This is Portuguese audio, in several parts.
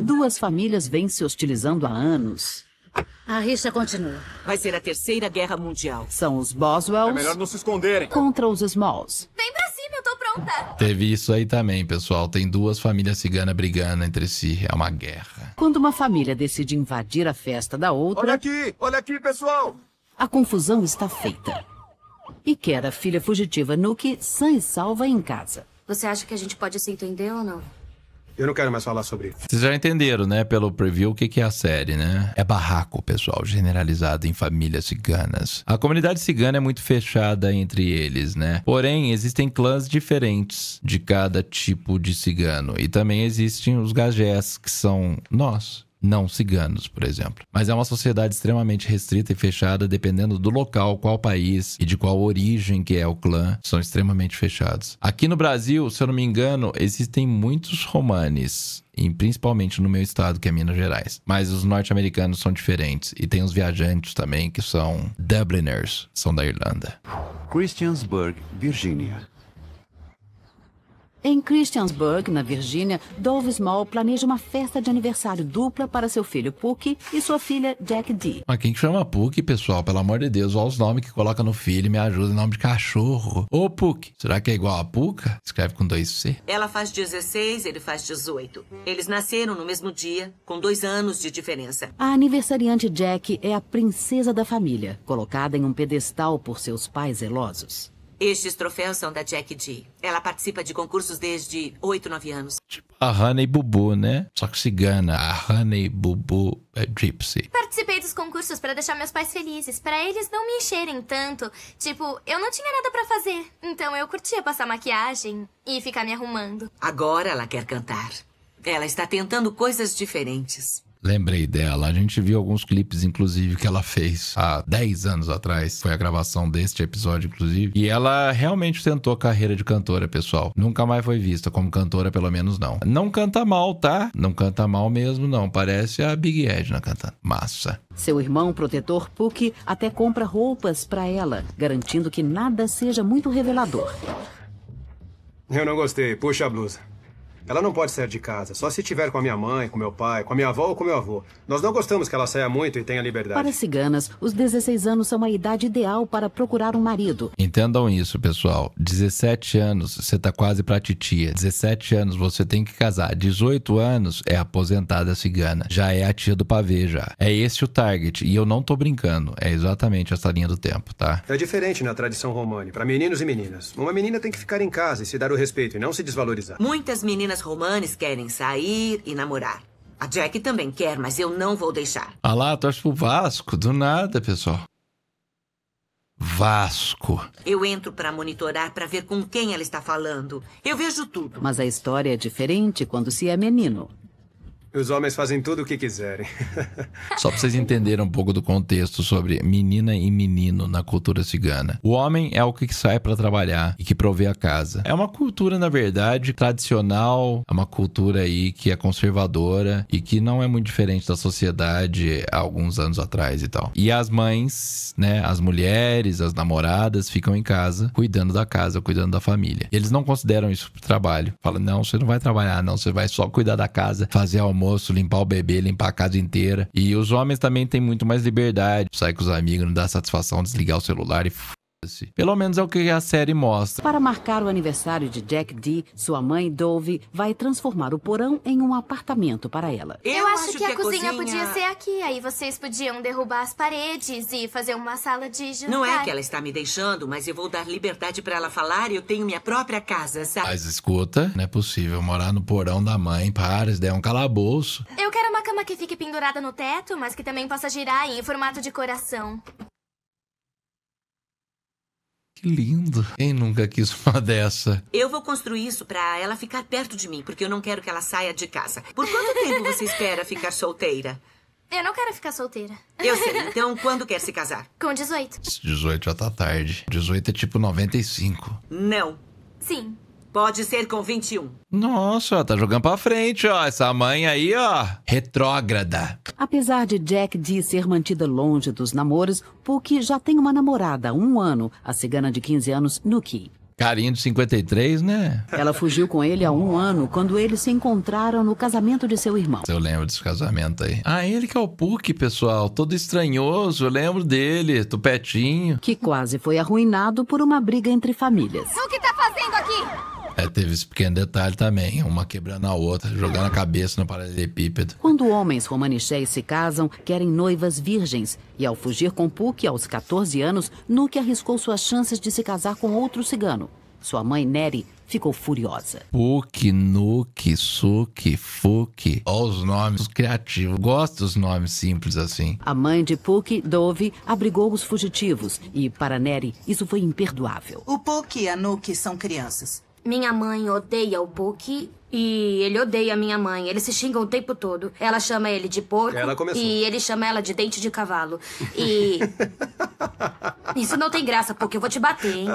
Duas famílias vêm se hostilizando há anos. A rixa continua. Vai ser a terceira guerra mundial. São os Boswells... É melhor não se esconderem. ...contra os Smalls. Vem pra cima, eu tô pronta. Teve isso aí também, pessoal. Tem duas famílias ciganas brigando entre si. É uma guerra. Quando uma família decide invadir a festa da outra... Olha aqui! Olha aqui, pessoal! A confusão está feita. E quer a filha fugitiva Nuke sã e salva em casa. Você acha que a gente pode se entender ou não? Eu não quero mais falar sobre isso. Vocês já entenderam, né, pelo preview, o que, é a série, né? É barraco, pessoal, generalizado em famílias ciganas. A comunidade cigana é muito fechada entre eles, né? Porém, existem clãs diferentes de cada tipo de cigano. E também existem os gajés, que são nós não ciganos, por exemplo. Mas é uma sociedade extremamente restrita e fechada, dependendo do local, qual país e de qual origem que é o clã, são extremamente fechados. Aqui no Brasil, se eu não me engano, existem muitos romanes principalmente no meu estado, que é Minas Gerais. Mas os norte-americanos são diferentes. E tem os viajantes também, que são Dubliners, são da Irlanda. Christiansburg, Virgínia. Em Christiansburg, na Virgínia, Dove Small planeja uma festa de aniversário dupla para seu filho Puck e sua filha Jack D. Mas quem chama Puck, pessoal? Pelo amor de Deus, olha os nomes que coloca no filho, me ajuda, nome de cachorro. Ô Puck, será que é igual a Puka? Escreve com dois C. Ela faz 16, ele faz 18. Eles nasceram no mesmo dia, com dois anos de diferença. A aniversariante Jack é a princesa da família, colocada em um pedestal por seus pais zelosos. Estes troféus são da Jack D. Ela participa de concursos desde 8, 9 anos. Tipo a Honey Bubu, né? Só que cigana. A Honey Bubu é Gypsy. Participei dos concursos para deixar meus pais felizes, para eles não me encherem tanto. Tipo, eu não tinha nada para fazer. Então eu curtia passar maquiagem e ficar me arrumando. Agora ela quer cantar. Ela está tentando coisas diferentes. Lembrei dela. A gente viu alguns clipes, inclusive, que ela fez há 10 anos atrás. Foi a gravação deste episódio, inclusive. E ela realmente tentou a carreira de cantora, pessoal. Nunca mais foi vista como cantora, pelo menos não. Não canta mal, tá? Não canta mal mesmo, não. Parece a Big Edna cantando. Massa. Seu irmão protetor Puck até compra roupas para ela, garantindo que nada seja muito revelador. Eu não gostei. Puxa a blusa. Ela não pode sair de casa, só se tiver com a minha mãe, com meu pai, com a minha avó ou com meu avô. Nós não gostamos que ela saia muito e tenha liberdade. Para as ciganas, os 16 anos são a idade ideal para procurar um marido. Entendam isso, pessoal. 17 anos, você está quase para titia. 17 anos, você tem que casar. 18 anos é aposentada cigana. Já é a tia do pavê, já. É esse o target. E eu não tô brincando. É exatamente essa linha do tempo, tá? É diferente na tradição romana, para meninos e meninas. Uma menina tem que ficar em casa e se dar o respeito e não se desvalorizar. Muitas meninas as Romanes querem sair e namorar. A Jack também quer, mas eu não vou deixar. Ah lá, acha o Vasco, do nada, pessoal. Vasco. Eu entro para monitorar para ver com quem ela está falando. Eu vejo tudo. Mas a história é diferente quando se é menino. Os homens fazem tudo o que quiserem. Só para vocês entenderem um pouco do contexto sobre menina e menino na cultura cigana. O homem é o que sai para trabalhar e que provê a casa. É uma cultura, na verdade, tradicional, é uma cultura aí que é conservadora e que não é muito diferente da sociedade há alguns anos atrás e tal. E as mães, né, as mulheres, as namoradas ficam em casa, cuidando da casa, cuidando da família. Eles não consideram isso trabalho. Falam, não, você não vai trabalhar, não, você vai só cuidar da casa, fazer almoço almoço, limpar o bebê, limpar a casa inteira. E os homens também têm muito mais liberdade. Sai com os amigos, não dá satisfação desligar o celular e pelo menos é o que a série mostra. Para marcar o aniversário de Jack D, sua mãe, Dove, vai transformar o porão em um apartamento para ela. Eu, Eu acho, acho, que, que a, a cozinha, cozinha, podia ser aqui. Aí vocês podiam derrubar as paredes e fazer uma sala de jantar. Não é que ela está me deixando, mas eu vou dar liberdade para ela falar. e Eu tenho minha própria casa, sabe? Mas escuta, não é possível morar no porão da mãe. Para, isso daí é um calabouço. Eu quero uma cama que fique pendurada no teto, mas que também possa girar em formato de coração. Que lindo. Quem nunca quis uma dessa? Eu vou construir isso pra ela ficar perto de mim, porque eu não quero que ela saia de casa. Por quanto tempo você espera ficar solteira? Eu não quero ficar solteira. Eu sei. Então, quando quer se casar? Com 18. 18 já tá tarde. 18 é tipo 95. Não. Sim. Pode ser com 21. Nossa, tá jogando pra frente, ó. Essa mãe aí, ó. Retrógrada. Apesar de Jack D ser mantida longe dos namoros, Puki já tem uma namorada há um ano, a cigana de 15 anos, Nuki. Carinha de 53, né? Ela fugiu com ele há um ano, quando eles se encontraram no casamento de seu irmão. Eu lembro desse casamento aí. Ah, ele que é o Puck, pessoal. Todo estranhoso, eu lembro dele, tupetinho. Que quase foi arruinado por uma briga entre famílias. O que tá fazendo aqui? É, teve esse pequeno detalhe também, uma quebrando a outra, jogando a cabeça no paralelepípedo. Quando homens romanichés se casam, querem noivas virgens. E ao fugir com Puck, aos 14 anos, Nuke arriscou suas chances de se casar com outro cigano. Sua mãe, Neri, ficou furiosa. Puck, Nuke, Suki, Fuki. Olha os nomes criativos. Gosto dos nomes simples assim. A mãe de Puck, Dove, abrigou os fugitivos. E para Neri, isso foi imperdoável. O Puck e a Nuke são crianças. Minha mãe odeia o Book e ele odeia a minha mãe. Eles se xingam o tempo todo. Ela chama ele de porco. e ele chama ela de dente de cavalo. E. Isso não tem graça, porque eu vou te bater, hein?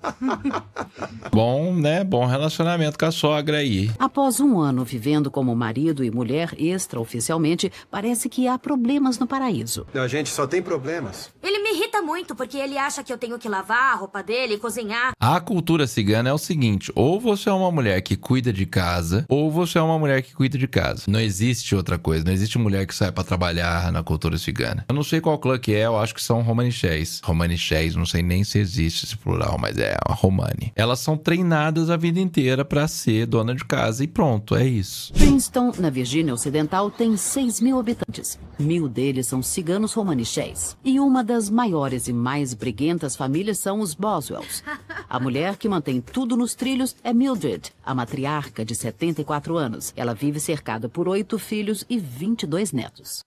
Bom, né? Bom relacionamento com a sogra aí. Após um ano vivendo como marido e mulher extraoficialmente, parece que há problemas no paraíso. A gente só tem problemas. Ele me irrita muito, porque ele acha que eu tenho que lavar a roupa dele, e cozinhar. A cultura cigana é o seguinte: ou você é uma mulher que cuida de casa, ou você é uma mulher que cuida de casa. Não existe outra coisa, não existe mulher que sai para trabalhar na cultura cigana. Eu não sei qual clã que é, eu acho que são romanichés. Romanies, Romanichés, não sei nem se existe esse plural, mas é a Romani. Elas são treinadas a vida inteira para ser dona de casa e pronto, é isso. Princeton, na Virgínia Ocidental, tem 6 mil habitantes. Mil deles são ciganos romanichés. E uma das maiores e mais briguentas famílias são os Boswells. A mulher que mantém tudo nos trilhos é Mildred, a matriarca de 74 anos. Ela vive cercada por oito filhos e 22 netos.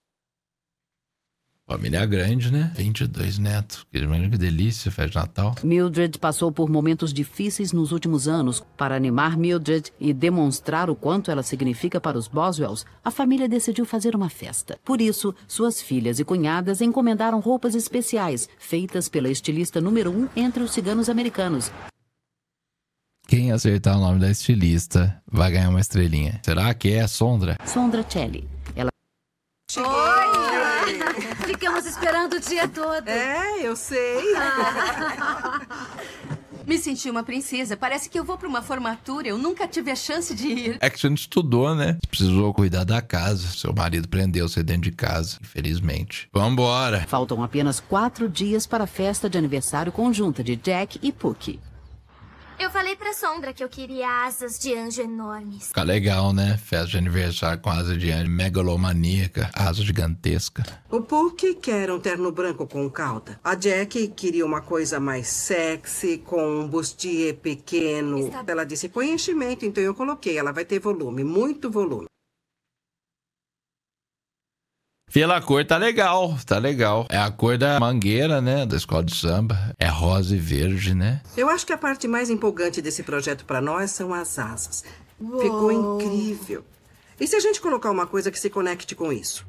Família grande, né? 22 netos. Que delícia, festa de Natal. Mildred passou por momentos difíceis nos últimos anos. Para animar Mildred e demonstrar o quanto ela significa para os Boswells, a família decidiu fazer uma festa. Por isso, suas filhas e cunhadas encomendaram roupas especiais, feitas pela estilista número um entre os ciganos americanos. Quem acertar o nome da estilista vai ganhar uma estrelinha. Será que é a Sondra? Sondra Chelly. Ela... Ficamos esperando o dia todo. É, eu sei. Me senti uma princesa. Parece que eu vou para uma formatura. Eu nunca tive a chance de ir. É que não estudou, né? Precisou cuidar da casa. Seu marido prendeu você dentro de casa, infelizmente. Vambora! Faltam apenas quatro dias para a festa de aniversário conjunta de Jack e Puck. Eu falei pra Sombra que eu queria asas de anjo enormes. Fica legal, né? Festa de aniversário com asa de anjo megalomaníaca, asa gigantesca. O Puck quer um terno branco com cauda. A Jack queria uma coisa mais sexy, com um bustier pequeno. Está... Ela disse, conhecimento, enchimento, então eu coloquei. Ela vai ter volume, muito volume. Pela cor tá legal, tá legal. É a cor da mangueira, né, da escola de samba. É rosa e verde, né? Eu acho que a parte mais empolgante desse projeto para nós são as asas. Uou. Ficou incrível. E se a gente colocar uma coisa que se conecte com isso?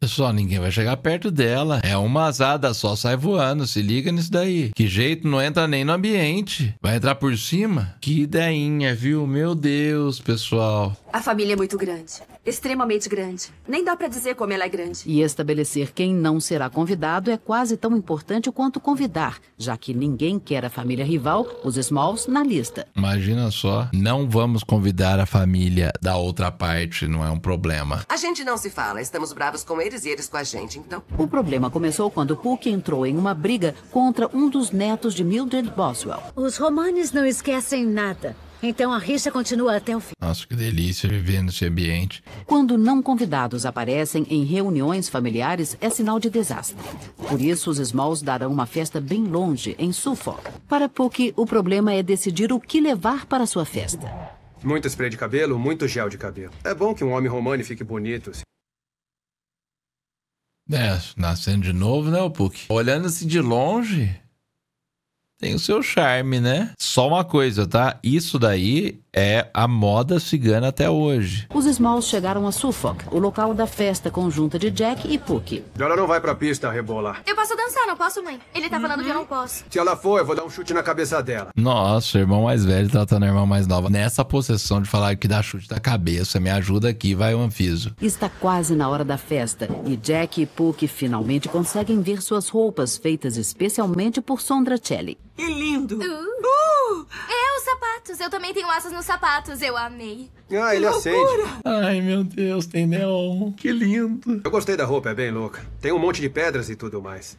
Pessoal, ninguém vai chegar perto dela. É uma asada só sai voando. Se liga nisso daí. Que jeito, não entra nem no ambiente. Vai entrar por cima? Que ideinha, viu? Meu Deus, pessoal. A família é muito grande. Extremamente grande. Nem dá para dizer como ela é grande. E estabelecer quem não será convidado é quase tão importante quanto convidar, já que ninguém quer a família rival, os Smalls, na lista. Imagina só, não vamos convidar a família da outra parte, não é um problema. A gente não se fala, estamos bravos com eles e eles com a gente, então. O problema começou quando Puck entrou em uma briga contra um dos netos de Mildred Boswell. Os romanes não esquecem nada. Então a rixa continua até o fim. Nossa, que delícia viver nesse ambiente. Quando não convidados aparecem em reuniões familiares, é sinal de desastre. Por isso, os Smalls darão uma festa bem longe, em Suffolk. Para Puck, o problema é decidir o que levar para sua festa. Muito spray de cabelo, muito gel de cabelo. É bom que um homem romano fique bonito. É, nascendo de novo, né, Puck? Olhando-se assim de longe, tem o seu charme, né? Só uma coisa, tá? Isso daí é a moda cigana até hoje. Os Smalls chegaram a Suffolk, o local da festa conjunta de Jack e Puck. Ela não vai pra pista rebolar. Eu posso dançar, não posso, mãe? Ele tá uhum. falando que eu não uhum. posso. Se ela for, eu vou dar um chute na cabeça dela. Nossa, o irmão mais velho tratando tá a irmã mais nova. Nessa possessão de falar que dá chute na cabeça, me ajuda aqui, vai o Anfiso. Está quase na hora da festa e Jack e Puck finalmente conseguem ver suas roupas feitas especialmente por Sondra Celli. Que lindo! Uh. Uh. É os sapatos. Eu também tenho asas nos sapatos. Eu amei. Ah, ele aceita. Ai, meu Deus, tem neon. Que lindo. Eu gostei da roupa, é bem louca. Tem um monte de pedras e tudo mais.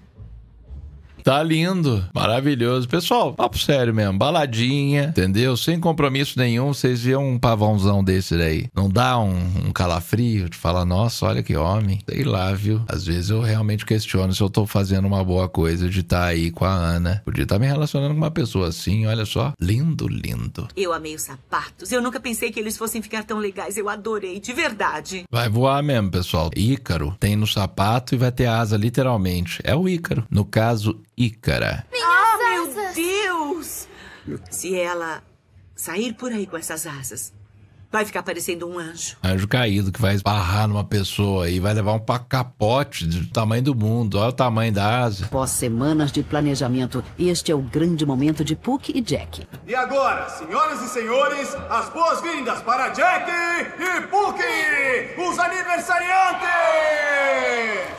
Tá lindo, maravilhoso. Pessoal, papo sério mesmo, baladinha, entendeu? Sem compromisso nenhum, vocês viam um pavãozão desse daí. Não dá um, um calafrio de falar, nossa, olha que homem. Sei lá, viu? Às vezes eu realmente questiono se eu tô fazendo uma boa coisa de estar tá aí com a Ana. Podia estar tá me relacionando com uma pessoa assim, olha só. Lindo, lindo. Eu amei os sapatos. Eu nunca pensei que eles fossem ficar tão legais. Eu adorei, de verdade. Vai voar mesmo, pessoal. Ícaro tem no sapato e vai ter asa, literalmente. É o Ícaro. No caso, Ícara. Minhas oh, asas. meu Deus! Se ela sair por aí com essas asas, vai ficar parecendo um anjo. Anjo caído que vai esbarrar numa pessoa e vai levar um pacapote do tamanho do mundo. Olha o tamanho da asa. Após semanas de planejamento, este é o grande momento de Puck e Jack. E agora, senhoras e senhores, as boas-vindas para Jack e Puck, os aniversariantes!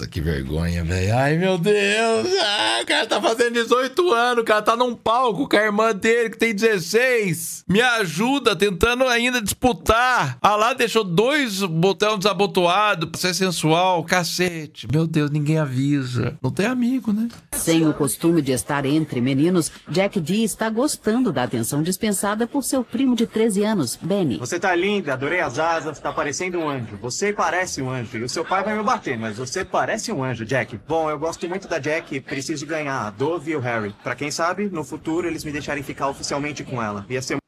Nossa, que vergonha, velho. Ai, meu Deus. Ah, o cara tá fazendo 18 anos, o cara tá num palco com a irmã dele, que tem 16. Me ajuda, tentando ainda disputar. Ah lá, deixou dois botões desabotoados pra ser sensual. Cacete. Meu Deus, ninguém avisa. Não tem amigo, né? Sem o costume de estar entre meninos, Jack D está gostando da atenção dispensada por seu primo de 13 anos, Benny. Você tá linda, adorei as asas, tá parecendo um anjo. Você parece um anjo. E o seu pai vai me bater, mas você parece Parece um anjo, Jack. Bom, eu gosto muito da Jack preciso ganhar a Dove e o Harry. Pra quem sabe, no futuro eles me deixarem ficar oficialmente com ela. Ia ser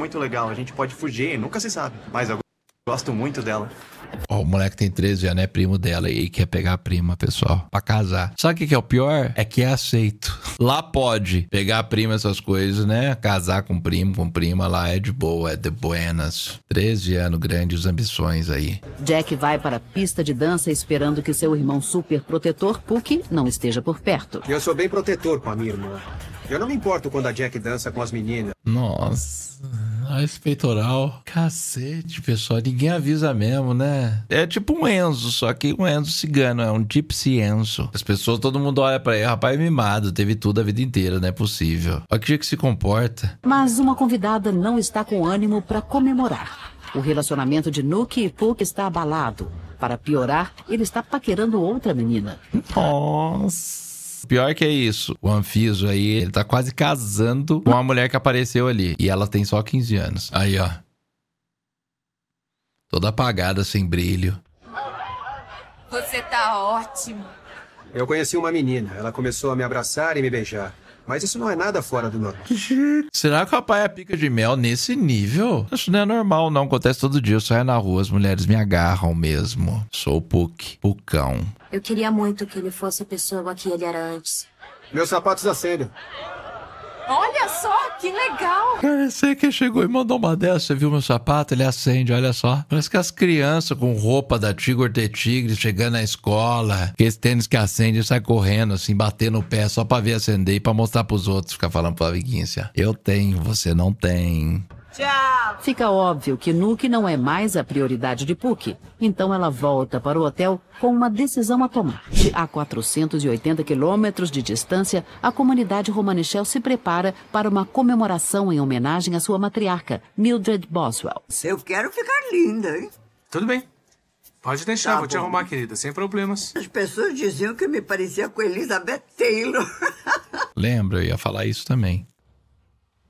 muito legal, a gente pode fugir, nunca se sabe. Mas agora... Gosto muito dela. oh, o moleque tem 13 anos, é primo dela e quer pegar a prima, pessoal, pra casar. Sabe o que é o pior? É que é aceito. Lá pode pegar a prima, essas coisas, né? Casar com primo, com prima, lá é de boa, é de buenas. 13 anos, grandes ambições aí. Jack vai para a pista de dança esperando que seu irmão super protetor, Puck, não esteja por perto. Eu sou bem protetor com a minha irmã. Eu não me importo quando a Jack dança com as meninas. Nossa esse peitoral. Cacete, pessoal. Ninguém avisa mesmo, né? É tipo um Enzo, só que um Enzo cigano. É um Gypsy Enzo. As pessoas, todo mundo olha pra ele. Rapaz, é mimado. Teve tudo a vida inteira, não é possível. Olha que dia que se comporta. Mas uma convidada não está com ânimo para comemorar. O relacionamento de Nuke e Puck está abalado. Para piorar, ele está paquerando outra menina. Nossa. Pior que é isso. O Anfiso aí, ele tá quase casando com a mulher que apareceu ali. E ela tem só 15 anos. Aí, ó. Toda apagada, sem brilho. Você tá ótimo. Eu conheci uma menina. Ela começou a me abraçar e me beijar. Mas isso não é nada fora do normal. Será que o pai é pica de mel nesse nível? Isso não é normal, não. Acontece todo dia. Eu saio na rua, as mulheres me agarram mesmo. Sou o puc, pucão. Eu queria muito que ele fosse a pessoa que ele era antes. Meus sapatos acendem. Olha só, que legal! É, Cara, sei que chegou e mandou uma dessa. Você viu meu sapato? Ele acende, olha só. Parece que as crianças com roupa da Tigor de Tigre chegando na escola, que esse tênis que acende sai correndo, assim, batendo o pé só pra ver acender e pra mostrar pros outros, ficar falando pra amiguinha. Assim, Eu tenho, você não tem. Tchau. Fica óbvio que Nuke não é mais a prioridade de Puck, então ela volta para o hotel com uma decisão a tomar. A 480 quilômetros de distância, a comunidade Romanichel se prepara para uma comemoração em homenagem à sua matriarca, Mildred Boswell. Eu quero ficar linda, hein? Tudo bem. Pode deixar, tá vou te arrumar, querida, sem problemas. As pessoas diziam que me parecia com Elizabeth Taylor. Lembra, eu ia falar isso também.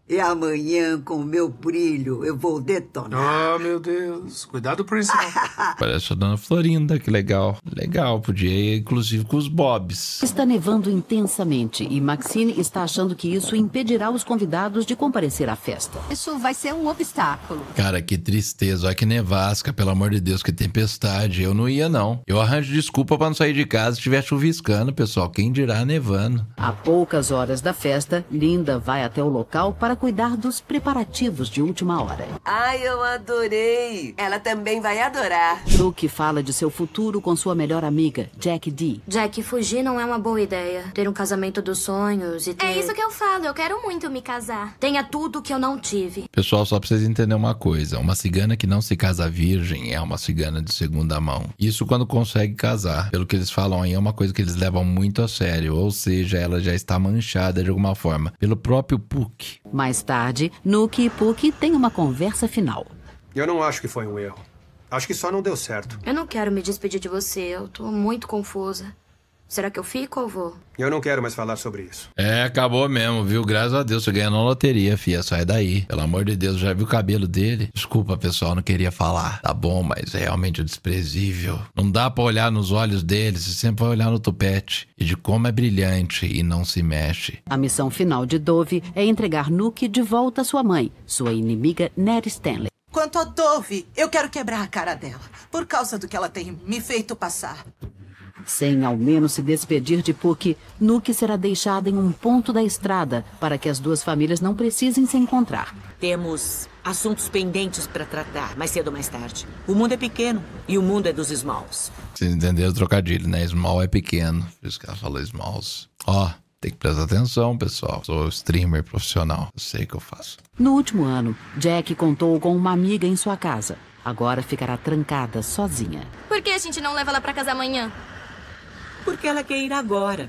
E amanhã, com o meu brilho, eu vou detonar. Ah, oh, meu Deus. Cuidado por Parece a dona Florinda, que legal. Legal, podia ir, inclusive, com os bobs. Está nevando intensamente e Maxine está achando que isso impedirá os convidados de comparecer à festa. Isso vai ser um obstáculo. Cara, que tristeza. Olha que nevasca, pelo amor de Deus, que tempestade. Eu não ia, não. Eu arranjo desculpa para não sair de casa se estiver chuviscando, pessoal. Quem dirá nevando? Há poucas horas da festa, Linda vai até o local para cuidar dos preparativos de última hora. Ai, eu adorei! Ela também vai adorar. Brooke fala de seu futuro com sua melhor amiga, Jack D. Jack, fugir não é uma boa ideia. Ter um casamento dos sonhos e ter... É isso que eu falo, eu quero muito me casar. Tenha tudo que eu não tive. Pessoal, só pra vocês entenderem uma coisa. Uma cigana que não se casa virgem é uma cigana de segunda mão. Isso quando consegue casar. Pelo que eles falam aí, é uma coisa que eles levam muito a sério. Ou seja, ela já está manchada de alguma forma. Pelo próprio Puck. Mas mais tarde, Nuke e Puck têm uma conversa final. Eu não acho que foi um erro. Acho que só não deu certo. Eu não quero me despedir de você. Eu tô muito confusa. Será que eu fico ou vou? Eu não quero mais falar sobre isso. É, acabou mesmo, viu? Graças a Deus, você ganhou na loteria, fia. Sai daí. Pelo amor de Deus, já viu o cabelo dele? Desculpa, pessoal, não queria falar. Tá bom, mas é realmente desprezível. Não dá para olhar nos olhos dele, você sempre vai olhar no tupete. E de como é brilhante e não se mexe. A missão final de Dove é entregar Nuke de volta à sua mãe, sua inimiga Nery Stanley. Quanto a Dove, eu quero quebrar a cara dela, por causa do que ela tem me feito passar. Sem ao menos se despedir de Puck, Nuke será deixada em um ponto da estrada para que as duas famílias não precisem se encontrar. Temos assuntos pendentes para tratar, mais cedo ou mais tarde. O mundo é pequeno e o mundo é dos smalls. Vocês entenderam o trocadilho, né? Small é pequeno. Por isso que ela falou smalls. Ó. Oh. Tem que prestar atenção, pessoal. Sou streamer profissional. Eu sei o que eu faço. No último ano, Jack contou com uma amiga em sua casa. Agora ficará trancada sozinha. Por que a gente não leva ela para casa amanhã? porque ela quer ir agora.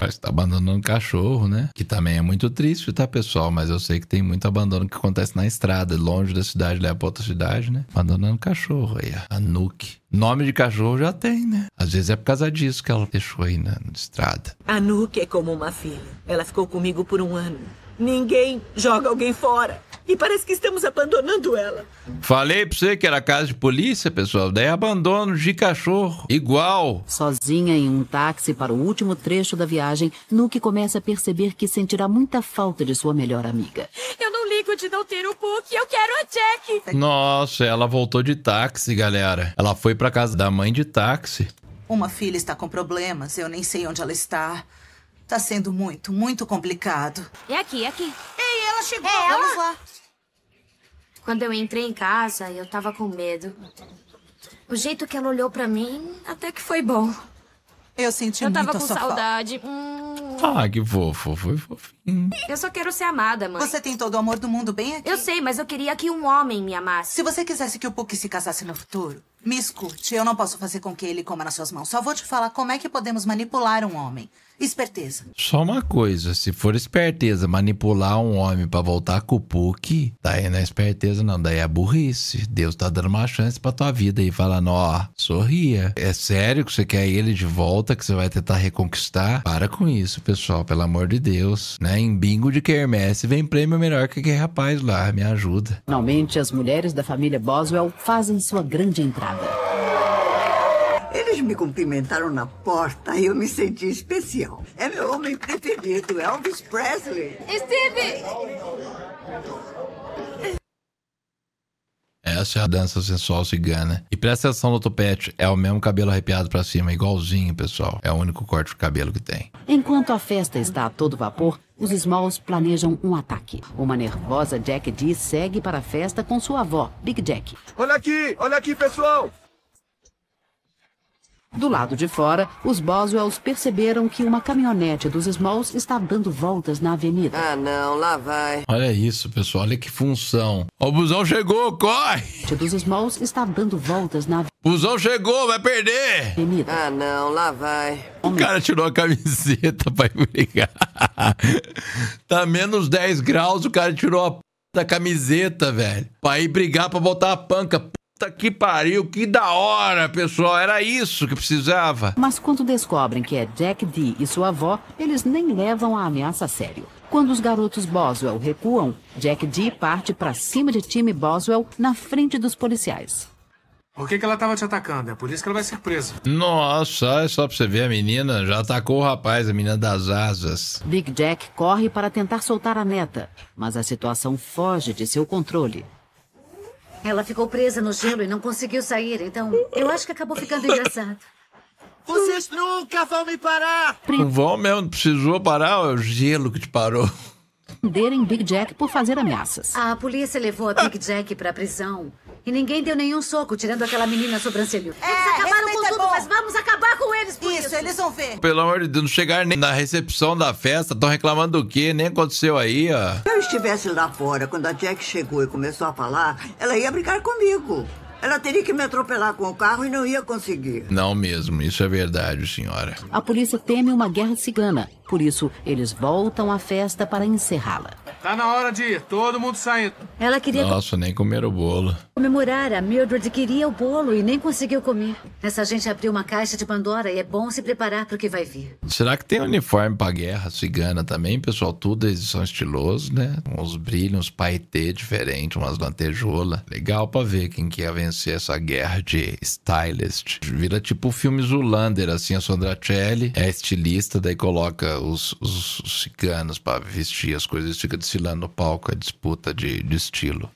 Mas tá abandonando cachorro, né? Que também é muito triste, tá, pessoal? Mas eu sei que tem muito abandono que acontece na estrada, longe da cidade, leva pra outra cidade, né? Abandonando cachorro aí, a Nuke. Nome de cachorro já tem, né? Às vezes é por causa disso que ela deixou aí na, na estrada. A Nuke é como uma filha. Ela ficou comigo por um ano. Ninguém joga alguém fora e parece que estamos abandonando ela. Falei pra você que era casa de polícia, pessoal. Daí abandono de cachorro. Igual. Sozinha em um táxi para o último trecho da viagem, Nuke começa a perceber que sentirá muita falta de sua melhor amiga. Eu não ligo de não ter o Book, eu quero a Jack. Nossa, ela voltou de táxi, galera. Ela foi pra casa da mãe de táxi. Uma filha está com problemas, eu nem sei onde ela está. Tá sendo muito, muito complicado. É aqui, é aqui. Ei, ela chegou. É ela? Vamos lá. Quando eu entrei em casa, eu tava com medo. O jeito que ela olhou pra mim, até que foi bom. Eu senti eu muito Eu tava com saudade. Hum... Ah, que fofo, foi fofinho. Eu só quero ser amada, mãe. Você tem todo o amor do mundo bem aqui. Eu sei, mas eu queria que um homem me amasse. Se você quisesse que o Puck se casasse no futuro, me escute, eu não posso fazer com que ele coma nas suas mãos. Só vou te falar como é que podemos manipular um homem. Esperteza. Só uma coisa, se for esperteza, manipular um homem para voltar com o Puck, daí não é esperteza não, daí é burrice. Deus tá dando uma chance pra tua vida e falando, ó, sorria. É sério que você quer ele de volta, que você vai tentar reconquistar? Para com isso, pessoal, pelo amor de Deus. Né? Em bingo de quermesse vem prêmio melhor que aquele rapaz lá, me ajuda. Finalmente, as mulheres da família Boswell fazem sua grande entrada nada. Eles me cumprimentaram na porta e eu me senti especial. É meu homem preferido, Elvis Presley. Steve! essa é a dança sensual cigana. E presta atenção no topete, é o mesmo cabelo arrepiado para cima, igualzinho, pessoal. É o único corte de cabelo que tem. Enquanto a festa está a todo vapor, os Smalls planejam um ataque. Uma nervosa Jack D segue para a festa com sua avó, Big Jack. Olha aqui, olha aqui, pessoal! Do lado de fora, os Boswells perceberam que uma caminhonete dos Smalls está dando voltas na avenida. Ah, não, lá vai. Olha isso, pessoal, olha que função. O busão chegou, corre! Dos Smalls está dando voltas na avenida. Busão chegou, vai perder! Avenida. Ah, não, lá vai. O cara tirou a camiseta pra ir brigar. tá menos 10 graus, o cara tirou a p... da camiseta, velho. Pra ir brigar pra botar a panca. P... Puta que pariu, que da hora, pessoal. Era isso que precisava. Mas quando descobrem que é Jack D e sua avó, eles nem levam a ameaça a sério. Quando os garotos Boswell recuam, Jack D parte para cima de time Boswell na frente dos policiais. Por que, que ela estava te atacando? É por isso que ela vai ser presa. Nossa, é só pra você ver, a menina já atacou o rapaz, a menina das asas. Big Jack corre para tentar soltar a neta, mas a situação foge de seu controle. Ela ficou presa no gelo e não conseguiu sair, então eu acho que acabou ficando engraçado. Vocês nunca vão me parar! Não vão mesmo, precisou parar, é o gelo que te parou. Derem Big Jack por fazer ameaças. A polícia levou a Big Jack pra prisão e ninguém deu nenhum soco, tirando aquela menina sobrancelhuda. É, Eles acabaram com mas vamos acabar com eles por isso. Isso, eles vão ver. Pelo amor de Deus, não chegar nem na recepção da festa, estão reclamando do quê? Nem aconteceu aí, ó. Se eu estivesse lá fora, quando a Jack chegou e começou a falar, ela ia brigar comigo. Ela teria que me atropelar com o carro e não ia conseguir. Não mesmo, isso é verdade, senhora. A polícia teme uma guerra cigana, por isso eles voltam à festa para encerrá-la. Tá na hora de ir, todo mundo saindo. Ela queria. Nossa, nem comer o bolo. Comemorar, a Mildred queria o bolo e nem conseguiu comer. Essa gente abriu uma caixa de Pandora e é bom se preparar para o que vai vir. Será que tem uniforme para guerra cigana também, pessoal? Tudo eles são estilosos, né? Uns brilhos, uns paetê diferentes, umas lantejoulas. Legal para ver quem quer vencer Vence, essa guerra de stylist. Vira tipo o filme Zulander, assim, a Sandra Celli é estilista, daí coloca os, os, os ciganos para vestir as coisas, fica desfilando no palco, a é disputa de, de estilo.